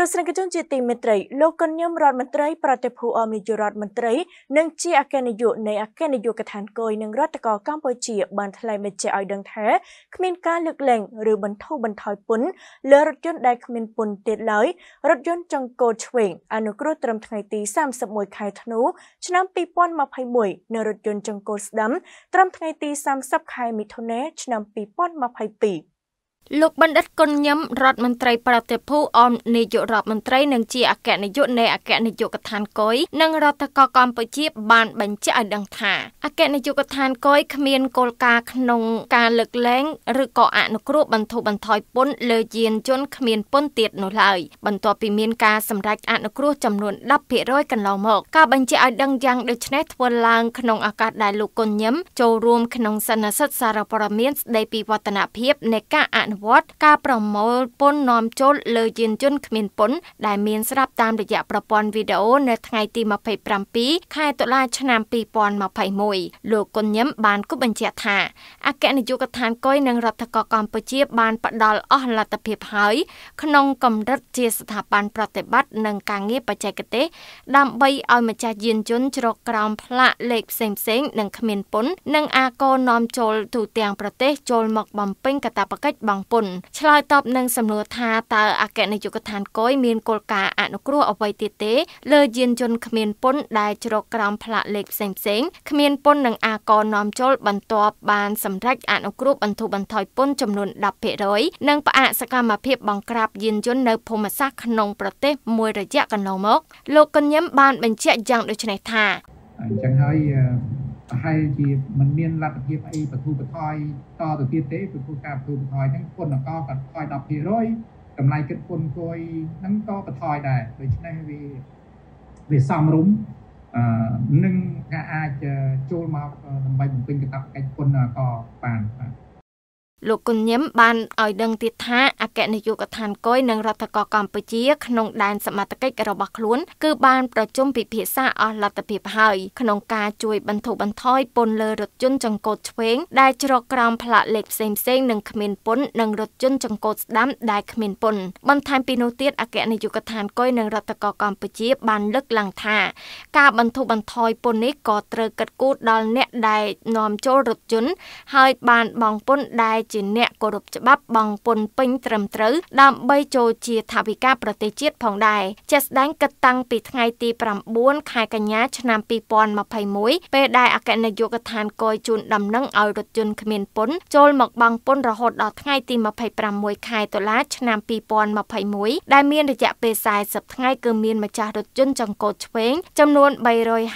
ទស្សនិកជនជាទីមេត្រីលោកកញ្ញុំរដ្ឋមន្ត្រីប្រតិភូអមនាយករដ្ឋមន្ត្រី និងជាអគ្គនាយកនៃអគ្គនាយកដ្ឋានគយនឹងរដ្ឋកោកម្ពុជាបានថ្លែងបញ្ជាក់ឲ្យដឹងថាគ្មានការលើកលែងឬបន្ធូរបន្ថយពន្ធលើរថយន្តដែលគ្មានពន្ធទៀតឡើយរថយន្តចង្កូតឆ្វេងអនុគ្រោះត្រឹមថ្ងៃទី31ខែធ្នូឆ្នាំ2021និងរថយន្តចង្កូតស្ដាំត្រឹមថ្ងៃទី30ខែមិថុនាឆ្នាំ2022លោកបណ្ឌិតគុណញឹមរដ្ឋមន្ត្រីប្រតិភូអមនាយករដ្ឋមន្ត្រីនិងជាអគ្គនាយកនៃអគ្គនាយកដ្ឋានកុយនិងរដ្ឋកោកម្ពុជាបានបញ្ជាក់ឲ្យដឹងថាអគ្គនាយកដ្ឋានកុយគ្មានគោលការណ៍ក្នុងការលើកលែងឬក៏អនុគ្រោះបន្ធូរបន្ថយពន្ធលើយានយន្តគ្មានពន្ធទៀតនោះឡើយបន្ទាប់ពីមានការសម្រេចអនុគ្រោះចំនួន10%កន្លងមក ការបញ្ជាក់ឲ្យដឹងយ៉ាងដូចនេះធ្វើឡើងក្នុងឱកាសដែលលោកគុណញឹមចូលរួមក្នុងសន្និសីទសារព័ត៌មានស្ដីពីវឌ្ឍនភាពនៃការអនុនុវត្តការប្រមូលពន្ធនាំចូលលើយានយន្តគ្មានពន្ធដែលមានស្រាប់តាមរយៈប្រព័ន្ធវីដេអូនៅថ្ងៃទី27ខែតុលាឆ្នាំ2021លោកគុណញឹមបានគូបញ្ជាក់ថាអគ្គនាយកដ្ឋានកុយនិងរដ្ឋកោកម្ពុជាបានផ្ដល់អស់លទ្ធភាពហើយ ក្នុងកម្រិតជាស្ថាប័នប្រតិបត្តិនិងការងារបច្ចេកទេស ដើម្បីឲ្យម្ចាស់យានយន្តជ្រកក្រោមផ្លាកលេខផ្សេងៗនិងគ្មានពន្ធនិងអាកោនាំចូលទូទាំងប្រទេសចូលមកបំពេញកាតព្វកិច្ចបង់ពន្ធឆ្លើយតបនឹងសំណួរថាតើអគ្គនាយកដ្ឋានគយមានគោលការណ៍អនុគ្រោះអ្វីទៀតទេលើយានយន្តគ្មានពន្ធដែលជ្រកក្រោមផ្លាកលេខផ្សេងៗគ្មានពន្ធនិងអាករនាំចូលបន្ទាប់បានសម្រេចអនុគ្រោះបន្ធូរបន្ថយពន្ធចំនួន10%និងផ្អាកសកម្មភាពបង្ក្រាបយានយន្តនៅភូមិសាស្ត្រក្នុងប្រទេសមួយរយៈកន្លងមកលោកកញ្ញាបានបញ្ជាក់យ៉ាងដូចនេះថាអញ្ចឹងហើយប្រហែលជាมันមានលទ្ធភាពអីបទូបថយតទៅទៀតទេពីព្រោះការបទូបថយហ្នឹងគុណអកក៏ថយ10%តម្លៃគិតគុណគួយហ្នឹងក៏បថយដែរដូច្នេះវាវាសំរុំអឺនឹងក៏អាចចូលមកដើម្បីបំពេញកាតព្វកិច្ចគុណអកបានបាទលោកគុណញឹមបានឲ្យដឹងទៀតថាអគ្គនាយកដ្ឋានកុយនិងរដ្ឋកោកម្ពុជាក្នុងដែនសមត្ថកិច្ចរបស់ខ្លួន គឺបានប្រជុំពិភាក្សាអស់លទ្ធភាពហើយក្នុងការជួយបន្ធូរបន្ថយពន្ធលើរថយន្តចង្កូតឆ្វេង ដែលច្រកក្រោមផ្លាកលេខផ្សេងៗនិងគ្មានពន្ធនិងរថយន្តចង្កូតស្ដាំដែលគ្មានពន្ធបន្ថែមពីនោះទៀតអគ្គនាយកដ្ឋានកុយនិងរដ្ឋកោកម្ពុជាបានលើកឡើងថា ការបន្ធូរបន្ថយពន្ធនេះក៏ត្រូវកាត់គូដល់អ្នកដែលនាំចូលរថយន្តហើយបានបង់ពន្ធដែលជាអ្នកគោរពច្បាប់បង់ពន្ធពេញត្រឹមត្រូវដើម្បីចូលជាថវិកាប្រទេសជាតិផងដែរជាក់ស្ដែងគិតតាំងពីថ្ងៃទី9ខែកញ្ញាឆ្នាំ2021ពេលដែលអគ្គនាយកដ្ឋានកយជូនដំណឹងឲ្យរថយន្តគ្មានពន្ធចូលមកបង់ពន្ធរហូតដល់ថ្ងៃទី26ខែតុលា ឆ្នាំ2021ដែលមានរយៈពេល40ថ្ងៃគឺមានម្ចាស់រថយន្តចង្កូតឆ្វេង ចំនួន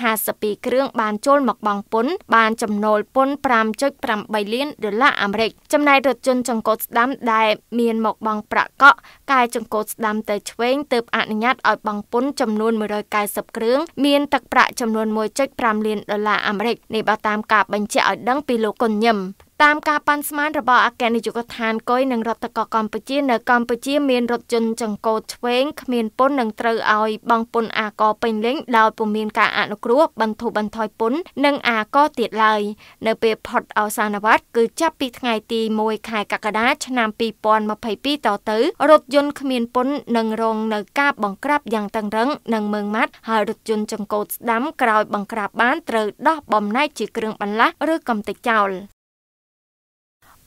352គ្រឿងបានចូល មកបង់ពន្ធបានចំណូលពន្ធ5.8លានដុល្លារអាមេរិកចចំណែករថយន្តចង្កូតស្ដាំដែលមានមកបង់ប្រាក់កក់កែចង្កូតស្ដាំទៅឆ្វេងទើបអនុញ្ញាតឲ្យបង់ពន្ធចំនួន190គ្រឿងមានទឹកប្រាក់ចំនួន1.5លានដុល្លារអាមេរិកនេះបើតាមការបញ្ជាក់ឲ្យដឹងពីលោកកុនញឹមតាមការប៉ាន់ស្មានរបស់អគ្គនាយកដ្ឋានកុយនិងរដ្ឋកោកម្ពុជា នៅកម្ពុជាមានរថយន្តចង្កូតឆ្វេងគ្មានពន្ធនិងត្រូវឲ្យបង់ពន្ធអាករពេញលេញដោយពុំមាន ការអនុគ្រោះបន្ធូរបន្ថយពន្ធនិងអាករទៀតឡើយនៅពេលផុតអសានវត្តគឺចាប់ពីថ្ងៃទី1ខែកក្កដាឆ្នាំ2022តទៅរថយន្តគ្មានពន្ធនឹងរងនៅការបង្ក្រាបយ៉ាងតឹងរឹងនិងមើងម៉ាត់ហើយរថយន្តចង្កូតស្ដាំក្រោយបង្ក្រាបបានត្រូវដោះបំណែកជាគ្រឿងបន្លាស់ឬកំទេចចោល